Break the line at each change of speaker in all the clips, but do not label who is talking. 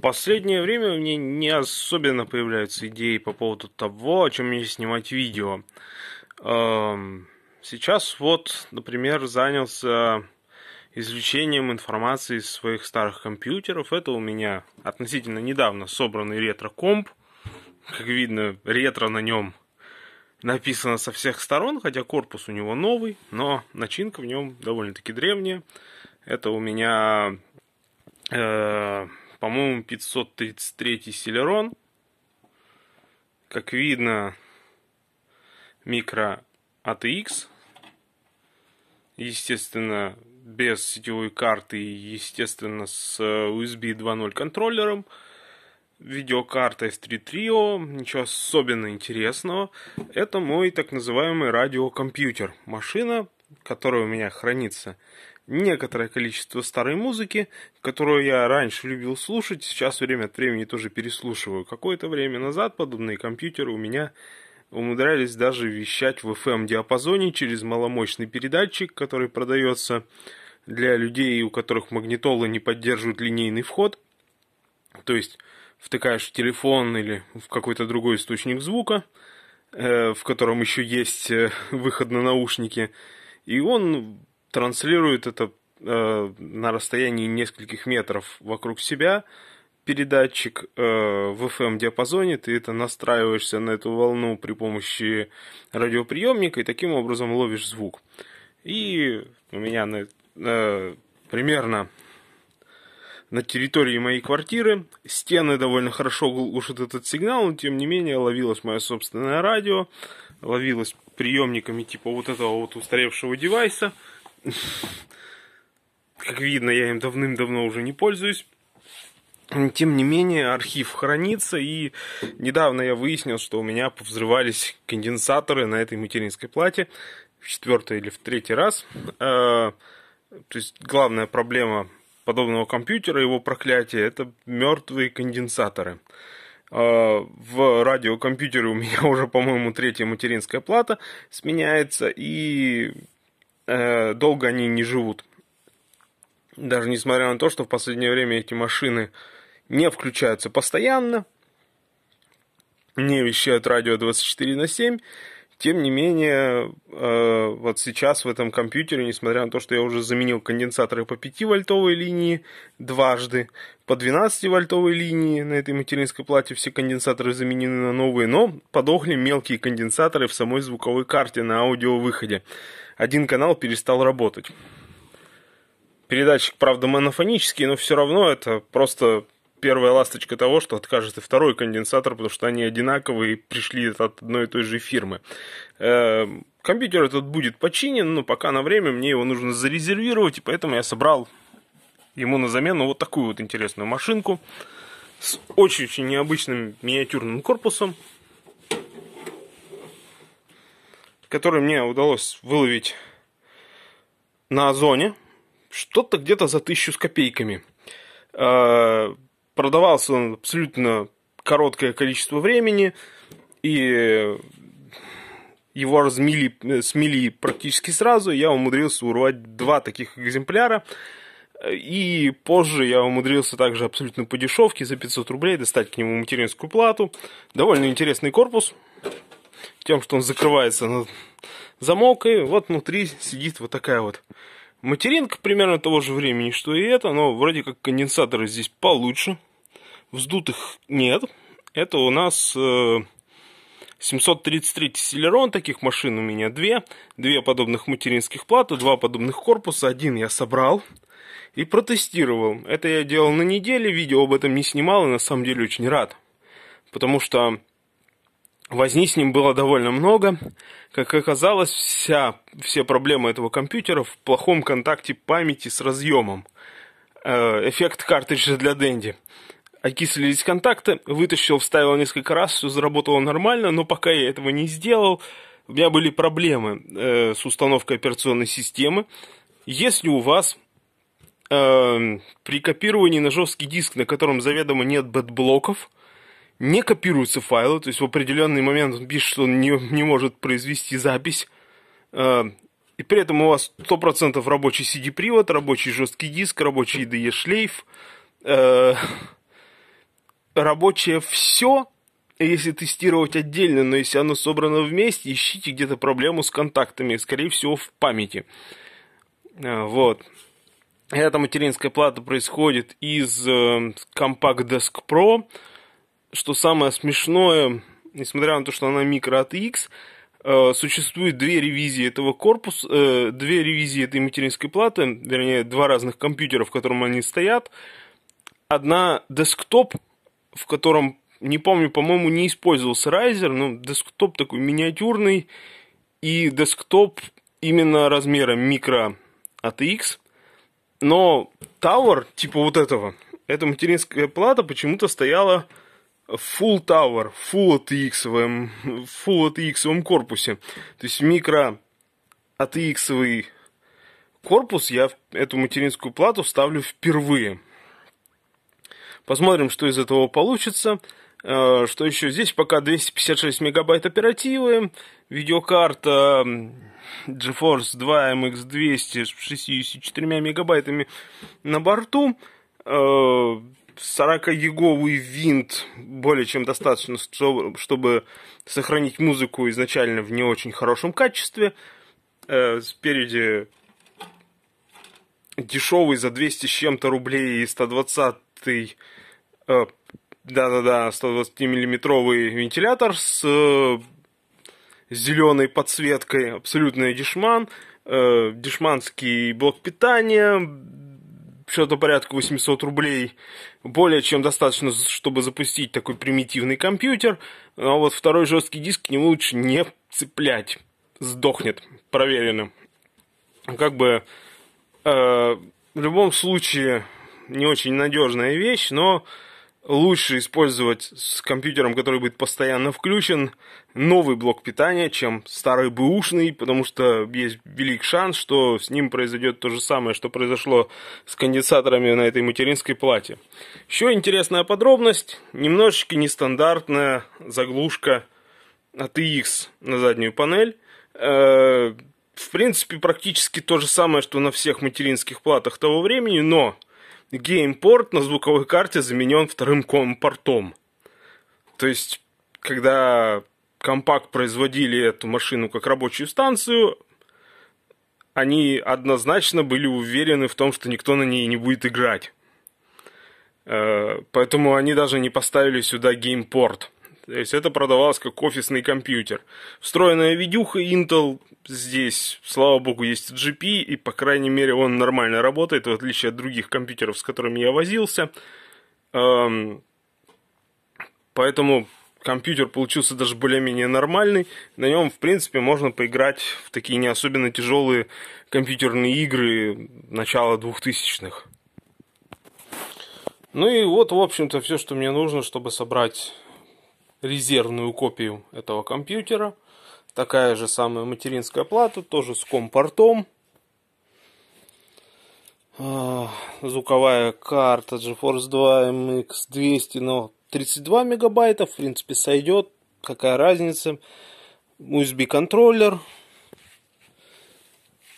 Последнее время у меня не особенно появляются идеи по поводу того, о чем мне снимать видео. Эм, сейчас вот, например, занялся извлечением информации из своих старых компьютеров. Это у меня относительно недавно собранный ретро-комп. Как видно, ретро на нем написано со всех сторон, хотя корпус у него новый, но начинка в нем довольно-таки древняя. Это у меня э, по-моему, 533 Celeron. Как видно, микро ATX. А естественно, без сетевой карты и, естественно, с USB 2.0 контроллером. Видеокарта S3 Trio, ничего особенно интересного. Это мой так называемый радиокомпьютер. Машина, которая у меня хранится некоторое количество старой музыки, которую я раньше любил слушать, сейчас время от времени тоже переслушиваю. Какое-то время назад подобные компьютеры у меня умудрялись даже вещать в FM-диапазоне через маломощный передатчик, который продается для людей, у которых магнитолы не поддерживают линейный вход. То есть втыкаешь в телефон или в какой-то другой источник звука, э, в котором еще есть э, выход на наушники, и он транслирует это э, на расстоянии нескольких метров вокруг себя передатчик э, в FM-диапазоне, эм ты это настраиваешься на эту волну при помощи радиоприемника и таким образом ловишь звук. И у меня на, э, примерно на территории моей квартиры. Стены довольно хорошо глушат этот сигнал, но тем не менее ловилось мое собственное радио, ловилось приемниками типа вот этого вот устаревшего девайса – как видно, я им давным-давно уже не пользуюсь. Тем не менее, архив хранится, и недавно я выяснил, что у меня повзрывались конденсаторы на этой материнской плате в четвертый или в третий раз. Э, то есть главная проблема подобного компьютера, его проклятие, это мертвые конденсаторы. Э, в радиокомпьютере у меня уже, по-моему, третья материнская плата сменяется, и Э, долго они не живут. Даже несмотря на то, что в последнее время эти машины не включаются постоянно, не вещают радио 24 на 7, тем не менее, э, вот сейчас в этом компьютере, несмотря на то, что я уже заменил конденсаторы по 5-вольтовой линии дважды, по 12-вольтовой линии на этой материнской плате все конденсаторы заменены на новые, но подохли мелкие конденсаторы в самой звуковой карте на аудиовыходе один канал перестал работать. Передатчик, правда, монофонический, но все равно это просто первая ласточка того, что откажет и второй конденсатор, потому что они одинаковые и пришли от одной и той же фирмы. Эм, компьютер этот будет починен, но пока на время мне его нужно зарезервировать, и поэтому я собрал ему на замену вот такую вот интересную машинку с очень-очень необычным миниатюрным корпусом. который мне удалось выловить на Озоне, что-то где-то за тысячу с копейками. А, продавался он абсолютно короткое количество времени, и его размели, смели практически сразу. Я умудрился урвать два таких экземпляра. И позже я умудрился также абсолютно по дешевке за 500 рублей достать к нему материнскую плату. Довольно интересный корпус, тем, что он закрывается на замок, и вот внутри сидит вот такая вот материнка примерно того же времени, что и это, но вроде как конденсаторы здесь получше, вздутых нет. Это у нас э, 733 Celeron, таких машин у меня две, две подобных материнских платы, два подобных корпуса, один я собрал и протестировал. Это я делал на неделе, видео об этом не снимал и на самом деле очень рад, потому что Возни с ним было довольно много. Как оказалось, вся, все проблемы этого компьютера в плохом контакте памяти с разъемом. Э, эффект картриджа для Дэнди. Окислились контакты, вытащил, вставил несколько раз, все заработало нормально, но пока я этого не сделал, у меня были проблемы э, с установкой операционной системы. Если у вас э, при копировании на жесткий диск, на котором заведомо нет бэтблоков, не копируются файлы, то есть в определенный момент он пишет, что он не, не может произвести запись, э, и при этом у вас 100% рабочий CD-привод, рабочий жесткий диск, рабочий IDE-шлейф, э, рабочее все, если тестировать отдельно, но если оно собрано вместе, ищите где-то проблему с контактами, скорее всего, в памяти. Э, вот. Эта материнская плата происходит из э, Compact Desk Pro что самое смешное, несмотря на то, что она микро ATX, э, существует две ревизии этого корпуса, э, две ревизии этой материнской платы, вернее, два разных компьютера, в котором они стоят. Одна десктоп, в котором, не помню, по-моему, не использовался Райзер, но десктоп такой миниатюрный, и десктоп именно размера микро ATX, но Tower, типа вот этого, эта материнская плата почему-то стояла Full Tower, Full ATX, эм, Full ATX эм корпусе. То есть микро ATX корпус я эту материнскую плату ставлю впервые. Посмотрим, что из этого получится. Э, что еще здесь? Пока 256 мегабайт оперативы, видеокарта эм, GeForce 2 MX200 с 64 мегабайтами на борту, э, 40-еговый винт более чем достаточно, чтобы сохранить музыку изначально в не очень хорошем качестве. Э, спереди дешевый за 200 с чем-то рублей и 120 э, да-да-да, 120-миллиметровый вентилятор с э, зеленой подсветкой, абсолютный дешман, дешманский блок питания, что-то порядка 800 рублей. Более чем достаточно, чтобы запустить такой примитивный компьютер. А вот второй жесткий диск к нему лучше не цеплять. Сдохнет. Проверено. Как бы э, в любом случае не очень надежная вещь, но лучше использовать с компьютером, который будет постоянно включен, новый блок питания, чем старый бэушный, потому что есть велик шанс, что с ним произойдет то же самое, что произошло с конденсаторами на этой материнской плате. Еще интересная подробность, немножечко нестандартная заглушка от ATX на заднюю панель. Э, в принципе, практически то же самое, что на всех материнских платах того времени, но геймпорт на звуковой карте заменен вторым компортом. То есть, когда компакт производили эту машину как рабочую станцию, они однозначно были уверены в том, что никто на ней не будет играть. Э, поэтому они даже не поставили сюда геймпорт. То есть это продавалось как офисный компьютер. Встроенная видюха Intel здесь, слава богу, есть GP, и по крайней мере он нормально работает, в отличие от других компьютеров, с которыми я возился. Эм, поэтому компьютер получился даже более-менее нормальный. На нем, в принципе, можно поиграть в такие не особенно тяжелые компьютерные игры начала 2000-х. Ну и вот, в общем-то, все, что мне нужно, чтобы собрать резервную копию этого компьютера. Такая же самая материнская плата, тоже с компортом. А, звуковая карта GeForce 2 MX200, но 32 мегабайта, в принципе, сойдет. Какая разница? USB контроллер,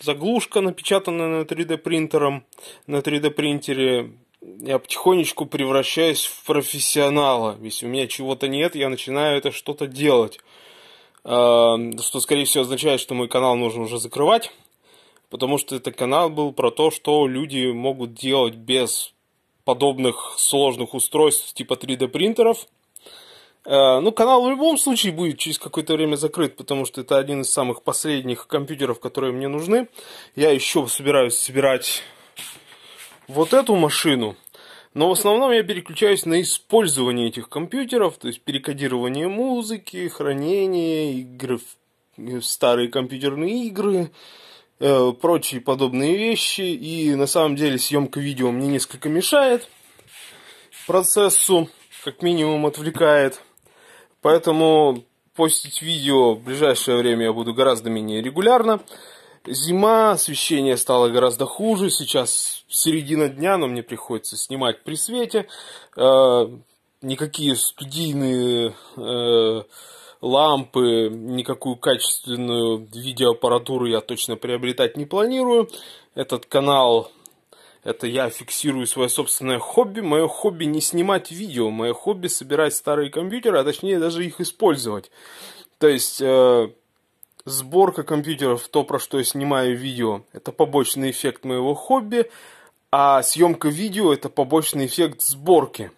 заглушка, напечатанная на 3D принтером, на 3D принтере я потихонечку превращаюсь в профессионала. Если у меня чего-то нет, я начинаю это что-то делать. А, что, скорее всего, означает, что мой канал нужно уже закрывать. Потому что этот канал был про то, что люди могут делать без подобных сложных устройств типа 3D принтеров. А, ну, канал в любом случае будет через какое-то время закрыт, потому что это один из самых последних компьютеров, которые мне нужны. Я еще собираюсь собирать вот эту машину. Но в основном я переключаюсь на использование этих компьютеров, то есть перекодирование музыки, хранение, игры э, старые компьютерные игры, э, прочие подобные вещи. И на самом деле съемка видео мне несколько мешает процессу, как минимум отвлекает. Поэтому постить видео в ближайшее время я буду гораздо менее регулярно. Зима, освещение стало гораздо хуже. Сейчас середина дня, но мне приходится снимать при свете. Э, никакие студийные э, лампы, никакую качественную видеоаппаратуру я точно приобретать не планирую. Этот канал, это я фиксирую свое собственное хобби. Мое хобби не снимать видео, мое хобби собирать старые компьютеры, а точнее даже их использовать. То есть э, Сборка компьютеров, то, про что я снимаю видео, это побочный эффект моего хобби, а съемка видео это побочный эффект сборки.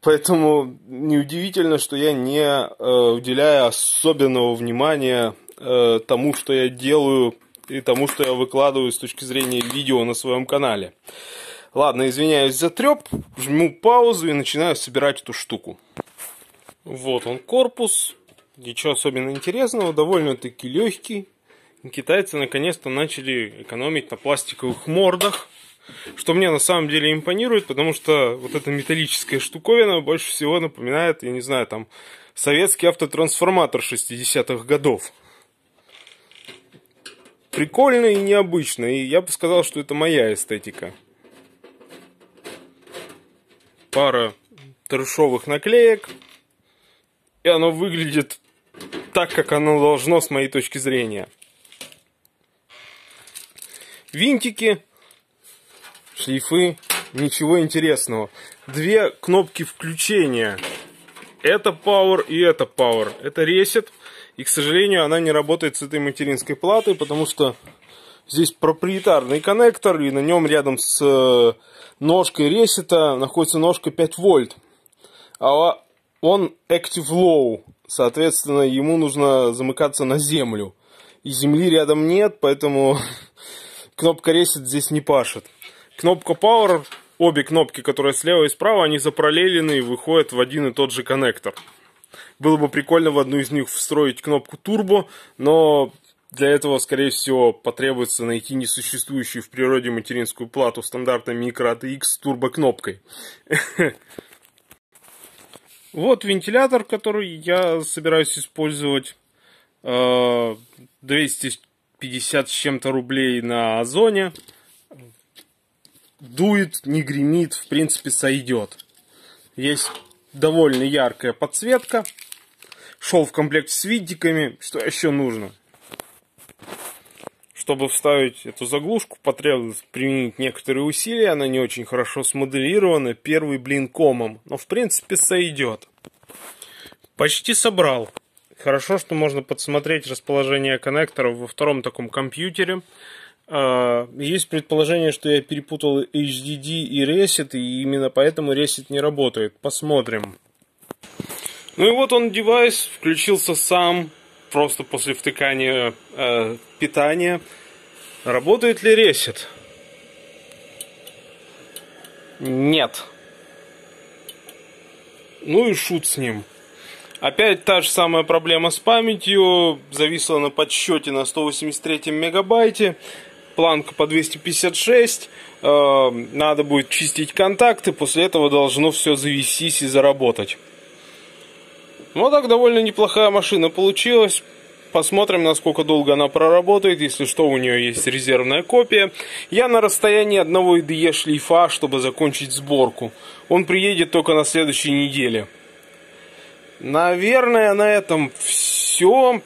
Поэтому неудивительно, что я не э, уделяю особенного внимания э, тому, что я делаю и тому, что я выкладываю с точки зрения видео на своем канале. Ладно, извиняюсь за треп, жму паузу и начинаю собирать эту штуку. Вот он корпус, Ничего особенно интересного, довольно-таки легкий. Китайцы наконец-то начали экономить на пластиковых мордах, что мне на самом деле импонирует, потому что вот эта металлическая штуковина больше всего напоминает, я не знаю, там советский автотрансформатор 60-х годов. Прикольно и необычно, и я бы сказал, что это моя эстетика. Пара трешовых наклеек, и оно выглядит так, как оно должно с моей точки зрения. Винтики, шлифы, ничего интересного. Две кнопки включения. Это Power и это Power. Это Reset. И, к сожалению, она не работает с этой материнской платой, потому что здесь проприетарный коннектор, и на нем рядом с э, ножкой ресета находится ножка 5 вольт. А он active low, соответственно, ему нужно замыкаться на землю. И земли рядом нет, поэтому кнопка Reset здесь не пашет. Кнопка Power, обе кнопки, которые слева и справа, они запараллелены и выходят в один и тот же коннектор. Было бы прикольно в одну из них встроить кнопку Turbo, но для этого, скорее всего, потребуется найти несуществующую в природе материнскую плату стандартной микро ATX с турбо кнопкой. Вот вентилятор, который я собираюсь использовать. 250 э, с чем-то рублей на Озоне. Дует, не гремит, в принципе, сойдет. Есть довольно яркая подсветка. Шел в комплект с видиками. Что еще нужно? Чтобы вставить эту заглушку, потребовалось применить некоторые усилия, она не очень хорошо смоделирована, первый блин комом, но в принципе сойдет. Почти собрал. Хорошо, что можно подсмотреть расположение коннекторов во втором таком компьютере. А, есть предположение, что я перепутал HDD и Reset, и именно поэтому Reset не работает. Посмотрим. Ну и вот он девайс, включился сам, просто после втыкания э, питания. Работает ли ресет? Нет. Ну и шут с ним. Опять та же самая проблема с памятью. Зависла на подсчете на 183 мегабайте. Планка по 256. Э, надо будет чистить контакты. После этого должно все завестись и заработать. Ну а так довольно неплохая машина получилась. Посмотрим, насколько долго она проработает. Если что, у нее есть резервная копия. Я на расстоянии одного IDE шлейфа, чтобы закончить сборку. Он приедет только на следующей неделе. Наверное, на этом все.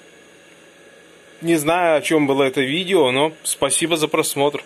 Не знаю, о чем было это видео, но спасибо за просмотр.